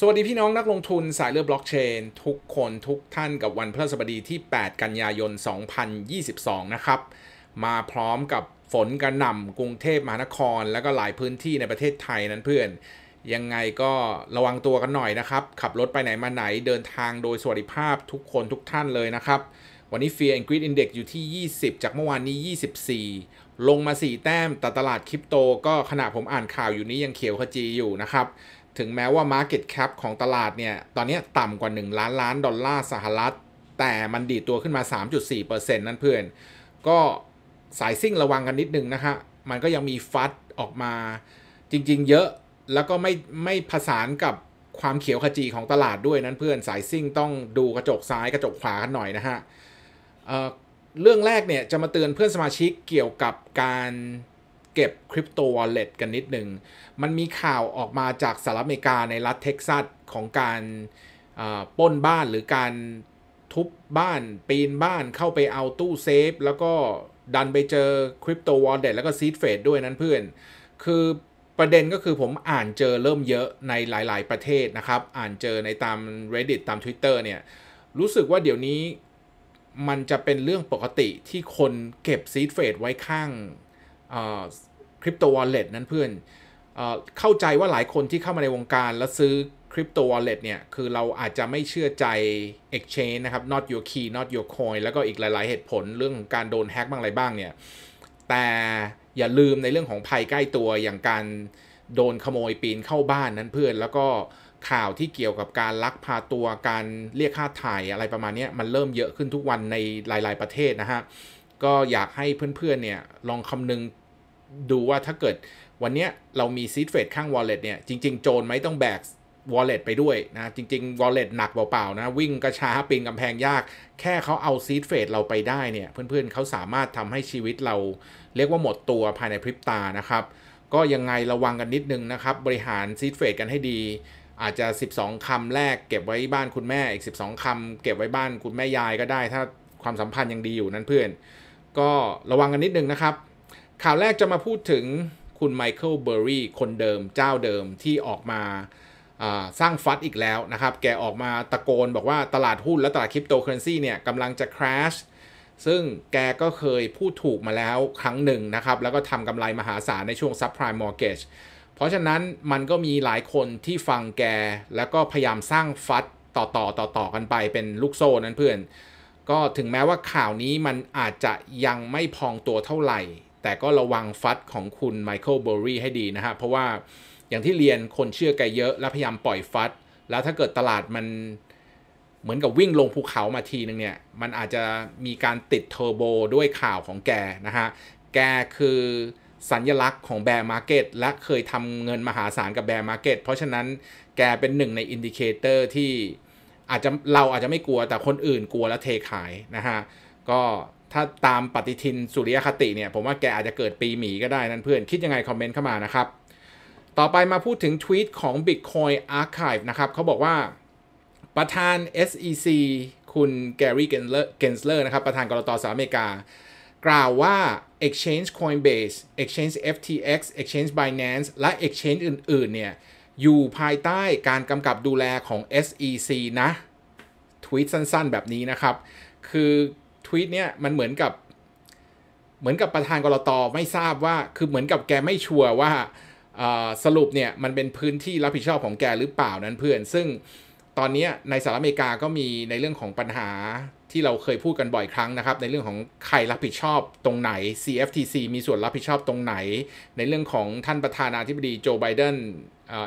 สวัสดีพี่น้องนักลงทุนสายเลือดบล็อกเชน ทุกคนทุกท่านกับวันพฤหัสบดีที่ 8 กันยายน 2022 นะครับ มาพร้อมกับฝนกระหน่ำกรุงเทพมหานคร และก็หลายพื้นที่ในประเทศไทยนั้นเพื่อน ยังไงก็ระวังตัวกันหน่อยนะครับ ขับรถไปไหนมาไหนเดินทางโดยสวัสดิภาพทุกคนทุกท่านเลยนะครับ วันนี้ Fear and Greed Index อยู่ที่ 20 จากเมื่อวานนี้ 24 ลงมา 4 แต้มแต่ตลาดคริปโตก็ขณะผมอ่านข่าวอยู่นี้ยังเขียวขจีอยู่นะครับถึงแม้ว่า Market Cap ของตลาดเนี่ย ตอนนี้ต่ำกว่า 1 ล้าน ล้านดอลลาร์สหรัฐ แต่มันดีตัวขึ้นมา 3.4%นั่นเพื่อน ก็สายซิ่งระวังกันนิดนึงนะฮะ มันก็ยังมีฟัดออกมาจริงๆ เยอะแล้วก็ไม่ ไม่ผสานกับความเขียวขจีของตลาดด้วยนั้นเพื่อนสายซิ่งต้องดูกระจกซ้ายกระจกขวากันหน่อยนะฮะเเรื่องแรกเนี่ยจะมาเตือนเพื่อนสมาชิกเกี่ยวกับการเก็บคริปโตวอลเล็ตกันนิดหนึ่ง มันมีข่าวออกมาจากสหรัฐอเมริกาในรัฐเท็กซัส ของการป้นบ้านหรือการทุบบ้านปีนบ้านเข้าไปเอาตู้เซฟ แล้วก็ดันไปเจอคริปโตวอลเล็ตแล้วก็ซีดเฟดด้วยนั้นเพื่อน คือประเด็นก็คือผมอ่านเจอเริ่มเยอะในหลายๆ ประเทศนะครับ อ่านเจอในตาม reddit ตาม twitter เนี่ย รู้สึกว่าเดี๋ยวนี้มันจะเป็นเรื่องปกติที่คนเก็บซีดเฟดไว้ข้างคริปโตวอลเล็ตนั้นเพื่อนเข้าใจว่าหลายคนที่เข้ามาในวงการ แล้ว ซื้อ คริปโตวอลเล็ตเนี่ย คือเราอาจจะไม่เชื่อใจ Exchange นะ ครับ not your key not your coin แล้วก็อีกหลาย ๆเหตุผลเรื่องของการโดนแฮ็กบ้างอะไรบ้างเนี่ย แต่อย่าลืมในเรื่องของภัยใกล้ตัวอย่างการโดนขโมยปีนเข้าบ้านนั้นเพื่อน แล้วก็ข่าวที่เกี่ยวกับการลักพาตัวการเรียกค่าถ่ายอะไรประมาณนี้มันเริ่มเยอะขึ้นทุกวันในหลายๆประเทศนะฮะก็อยากให้เพื่อนๆเนี่ยลองคำนึงดูว่าถ้าเกิดวันนี้เรามีซีดเฟดข้าง wallet เนี่ย จริงๆโจรไม่ต้องแบก wallet ไปด้วยนะ จริงๆ wallet หนักเปล่าๆนะ วิ่งกระช้าปีนกำแพงยาก แค่เขาเอาซีดเฟดเราไปได้เนี่ย เพื่อน ๆ เขาสามารถทำให้ชีวิตเรา เรียกว่าหมดตัวภายในพริบตานะครับ ก็ยังไงระวังกันนิดนึงนะครับบริหารซีดเฟดกันให้ดี อาจจะ 12คำแรกเก็บไว้บ้านคุณแม่อีก12คำเก็บไว้บ้านคุณแม่ยายก็ได้ ถ้าความสัมพันธ์ยังดีอยู่นั้นเพื่อน ก็ระวังกันนิดนึงนะครับข่าวแรกจะมาพูดถึงคุณไมเคิลเบอร์รี่คนเดิมเจ้าเดิมที่ออกมาสร้างฟัดอีกแล้วนะครับ แกออกมาตะโกนบอกว่าตลาดหุ้นและตลาดคริปโตเคอเรนซีเนี่ยกำลังจะคราชซึ่งแกก็เคยพูดถูกมาแล้วครั้งหนึ่งนะครับ แล้วก็ทำกำไรมหาศาลในช่วงซับไพรม์มอร์เกจเพราะฉะนั้นมันก็มีหลายคนที่ฟังแกแล้วก็พยายามสร้างฟัดต่อต่อต่อต่อกันไปเป็นลูกโซ่นั้นเพื่อน ก็ถึงแม้ว่าข่าวนี้มันอาจจะยังไม่พองตัวเท่าไหร่แต่ก็ระวังฟัดของคุณไมเคิลเบอร์รี่ให้ดีนะฮะ เพราะว่าอย่างที่เรียนคนเชื่อแกเยอะและพยายามปล่อยฟัดแล้วถ้าเกิดตลาดมัน เหมือนกับวิ่งลงภูเขามาทีนึงเนี่ย มันอาจจะมีการติดเทอร์โบด้วยข่าวของแกนะฮะ แกคือสัญญลักษณ์ของแบร์มาร์เก็ตและเคยทำเงินมหาศาลกับแบร์มาร์เก็ตเพราะฉะนั้นแกเป็นหนึ่งในอินดิเคเตอร์ที่อาจจะเราอาจจะไม่กลัวแต่คนอื่นกลัวแล้วเทขายนะฮะก็ถ้าตามปฏิทินสุริยคติเนี่ย ผมว่าแกอาจจะเกิดปีหมีก็ได้นั่นเพื่อนคิดยังไงคอมเมนต์เข้ามานะครับ ต่อไปมาพูดถึงทวีตของ Bitcoin Archive นะครับเขาบอกว่าประธาน SEC คุณแกรี่เกนเลอร์นะครับ ประธานกรตอสหรัฐอเมริกา กล่าวว่า Exchange Coinbase Exchange FTX Exchange Binance และ Exchange อื่น ๆ เนี่ย อยู่ภายใต้การกำกับดูแลของ SEC นะ ทวีตสั้น ๆ แบบนี้นะครับคือทวีตเนี้ยมันเหมือนกับเหมือนกับประธานกรตไม่ทราบว่าคือเหมือนกับแกไม่ชัวร์ว่าสรุปเนี่ยมันเป็นพื้นที่รับผิดชอบของแกหรือเปล่านั้นเพื่อนซึ่ง ตอนนี้ในสหรัฐอเมริกาก็มีในเรื่องของปัญหาที่เราเคยพูดกันบ่อยครั้งนะครับในเรื่องของใครรับผิดชอบตรงไหน CFTC มีส่วนรับผิดชอบตรงไหน ในเรื่องของท่านประธานาธิบดีโจไบเดน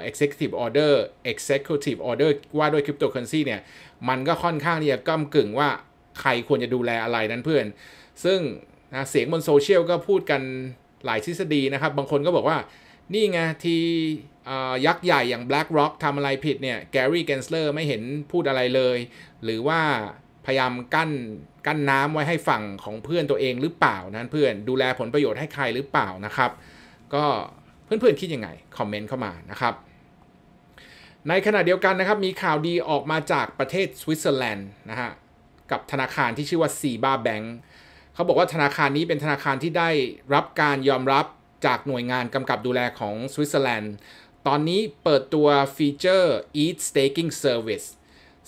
executive order executive order ว่าด้วยคริปโตเคอเรนซีเนี่ยมันก็ค่อนข้างเนี่ยก้ากึ่งว่าใครควรจะดูแลอะไรนั้นเพื่อน ซึ่งนะเสียงบนโซเชียลก็พูดกันหลายทฤษฎีนะครับบางคนก็บอกว่านี่ไงที่ยักษ์ใหญ่อย่าง BlackRock ทำอะไรผิดเนี่ยแกรี่แกนสเลอร์ไม่เห็นพูดอะไรเลย หรือว่าพยายามกั้นกั้นน้ำไว้ให้ฝั่งของเพื่อนตัวเองหรือเปล่านั้นเพื่อนดูแลผลประโยชน์ให้ใครหรือเปล่านะครับ ก็เพื่อนๆคิดยังไงคอมเมนต์เข้ามานะครับ ในขณะเดียวกันนะครับมีข่าวดีออกมาจากประเทศสวิตเซอร์แลนด์นะฮะกับธนาคารที่ชื่อว่าซีบ้าแบงค์เขาบอกว่าธนาคารนี้เป็นธนาคารที่ได้รับการยอมรับจากหน่วยงานกำกับดูแลของสวิตเซอร์แลนด์ตอนนี้เปิดตัวฟีเจอร์ Eat Staking Service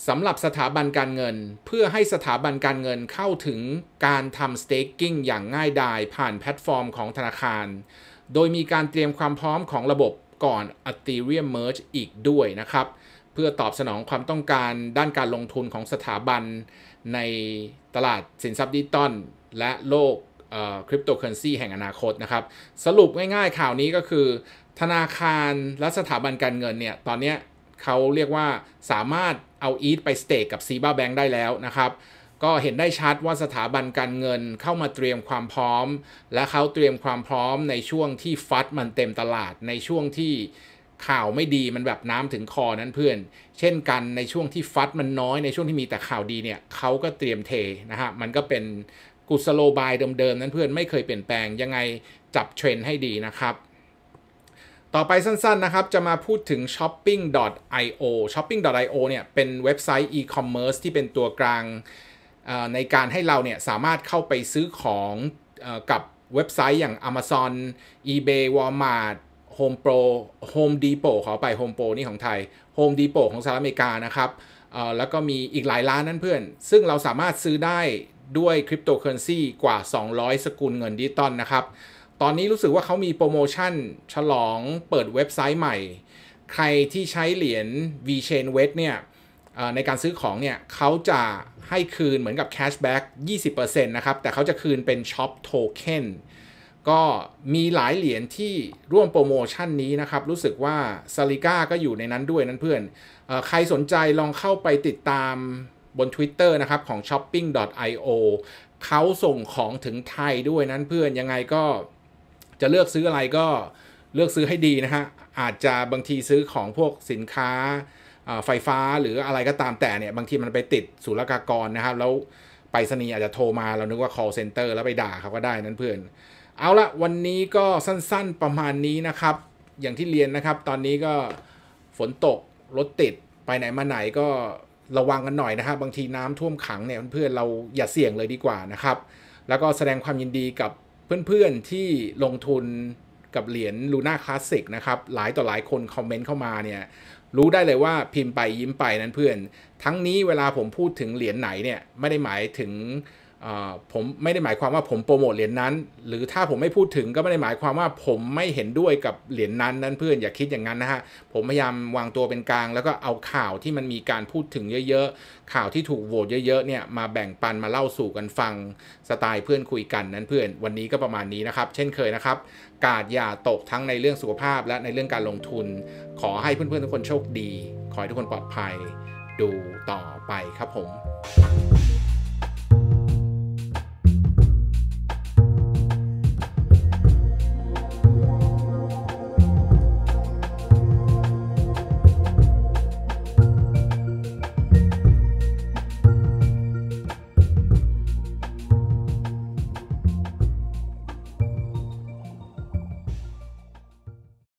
สำหรับสถาบันการเงิน เพื่อให้สถาบันการเงินเข้าถึงการทำ staking อย่างง่ายดายผ่านแพลตฟอร์มของธนาคาร โดยมีการเตรียมความพร้อมของระบบก่อน Ethereum Merge อีกด้วยนะครับเพื่อตอบสนองความต้องการด้านการลงทุนของสถาบันในตลาดสินทรัพย์ดิจิตอลและโลกคริปโตเคอเรนซีแห่งอนาคตนะครับ สรุปง่ายๆ ข่าวนี้ก็คือ ธนาคารและสถาบันการเงินเนี่ยตอนนี้เขาเรียกว่าสามารถเอาอีทไปสเตกกับซีบ้าแบงค์ได้แล้วนะครับ ก็เห็นได้ชัดว่าสถาบันการเงินเข้ามาเตรียมความพร้อม และเขาเตรียมความพร้อมในช่วงที่ฟัดมันเต็มตลาดในช่วงที่ข่าวไม่ดีมันแบบน้ำถึงคอนั้นเพื่อน เช่นกันในช่วงที่ฟัดมันน้อยในช่วงที่มีแต่ข่าวดีเนี่ยเขาก็เตรียมเทนะฮะมันก็เป็นกุศโลบายเดิมๆนั้นเพื่อนไม่เคยเปลี่ยนแปลงยังไงจับเทรนให้ดีนะครับ ต่อไปสั้นๆนะครับจะมาพูดถึง shopping.io shopping.io เนี่ยเป็นเว็บไซต์ e-commerce ที่เป็นตัวกลาง ในการให้เราเนี่ยสามารถเข้าไปซื้อของกับเว็บไซต์อย่าง Amazon eBay Walmart Home Pro Home Depot ขอไป Home Pro นี่ของไทย Home Depot ของสหรัฐอเมริกานะครับ แล้วก็มีอีกหลายร้านนั่นเพื่อน ซึ่งเราสามารถซื้อได้ด้วยคริปโตเคอเรนซีกว่า 200 สกุลเงินดิจิตอลนะครับ ตอนนี้รู้สึกว่าเขามีโปรโมชั่นฉลองเปิดเว็บไซต์ใหม่ ใครที่ใช้เหรียญ VChain w e t เนี่ยในการซื้อของเนี่ย เขาจะให้คืนเหมือนกับแคชแบ็ก20%นะครับ แต่เขาจะคืนเป็นช็อปโทเค็นก็มีหลายเหรียญที่ร่วมโปรโมชั่นนี้นะครับ รู้สึกว่าซาริก้าก็อยู่ในนั้นด้วยนั่นเพื่อนอใครสนใจลองเข้าไปติดตามบน Twitter นะครับของ shopping.io เขาส่งของถึงไทยด้วยนั้นเพื่อนยังไงก็จะเลือกซื้ออะไรก็เลือกซื้อให้ดีนะฮะอาจจะบางทีซื้อของพวกสินค้าไฟฟ้าหรืออะไรก็ตามแต่เนี่ย บางทีมันไปติดศุลกากรนะครับ แล้วไปรษณีย์อาจจะโทรมาเรานึกว่า call center แล้วไปด่าเขาก็ได้นั้นเพื่อนเอาละวันนี้ก็สั้น ๆประมาณนี้นะครับ อย่างที่เรียนนะครับตอนนี้ก็ฝนตกรถติดไปไหนมาไหนก็ระวังกันหน่อยนะครับ บางทีน้ำท่วมขังเนี่ยเพื่อนๆเราอย่าเสี่ยงเลยดีกว่านะครับ แล้วก็แสดงความยินดีกับเพื่อนๆที่ลงทุนกับเหรียญลูน่าคลาสสิกนะครับ หลายต่อหลายคนคอมเมนต์เข้ามา เนี่ย รู้ได้เลยว่าพิมพ์ไปยิ้มไปนั้นเพื่อน ทั้งนี้เวลาผมพูดถึงเหรียญไหนเนี่ยไม่ได้หมายถึงผมไม่ได้หมายความว่าผมโปรโมทเหรียญนั้น หรือถ้าผมไม่พูดถึงก็ไม่ได้หมายความว่าผมไม่เห็นด้วยกับเหรียญนั้นนั้นเพื่อนอย่าคิดอย่างนั้นนะฮะผมพยายามวางตัวเป็นกลางแล้วก็เอาข่าวที่มันมีการพูดถึงเยอะๆข่าวที่ถูกโหวตเยอะๆ เนี่ยมาแบ่งปันมาเล่าสู่กันฟังสไตล์เพื่อนคุยกันนั้นเพื่อนวันนี้ก็ประมาณนี้นะครับเช่นเคยนะครับกาดอย่าตกทั้งในเรื่องสุขภาพและในเรื่องการลงทุน ขอให้เพื่อนๆทุกคนโชคดี ขอให้ทุกคนปลอดภัยดูต่อไปครับผม